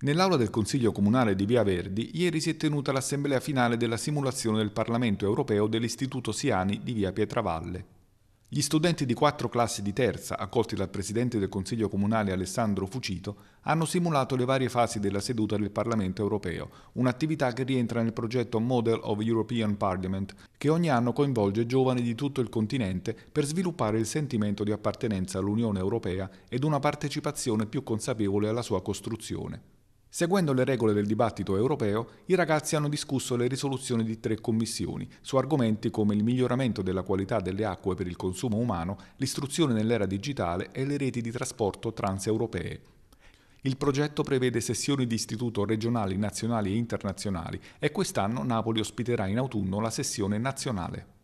Nell'aula del Consiglio Comunale di Via Verdi ieri si è tenuta l'assemblea finale della simulazione del Parlamento europeo dell'Istituto Siani di Via Pietravalle. Gli studenti di quattro classi di terza, accolti dal Presidente del Consiglio Comunale Alessandro Fucito, hanno simulato le varie fasi della seduta del Parlamento europeo, un'attività che rientra nel progetto Model of European Parliament, che ogni anno coinvolge giovani di tutto il continente per sviluppare il sentimento di appartenenza all'Unione europea ed una partecipazione più consapevole alla sua costruzione. Seguendo le regole del dibattito europeo, i ragazzi hanno discusso le risoluzioni di tre commissioni su argomenti come il miglioramento della qualità delle acque per il consumo umano, l'istruzione nell'era digitale e le reti di trasporto transeuropee. Il progetto prevede sessioni di istituto regionali, nazionali e internazionali e quest'anno Napoli ospiterà in autunno la sessione nazionale.